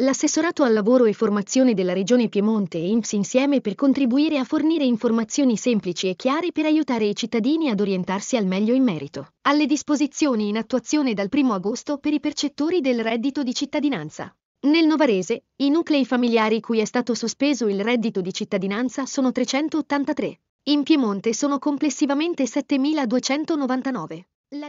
L'assessorato al lavoro e formazione della Regione Piemonte e INPS insieme per contribuire a fornire informazioni semplici e chiare per aiutare i cittadini ad orientarsi al meglio in merito. Alle disposizioni in attuazione dal 1 agosto per i percettori del reddito di cittadinanza. Nel Novarese, i nuclei familiari cui è stato sospeso il reddito di cittadinanza sono 383. In Piemonte sono complessivamente 7.299. La